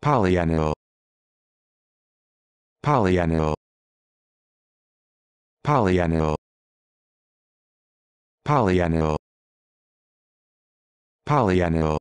Polyanil, polyanil, polyanil, polyanil, polyanil.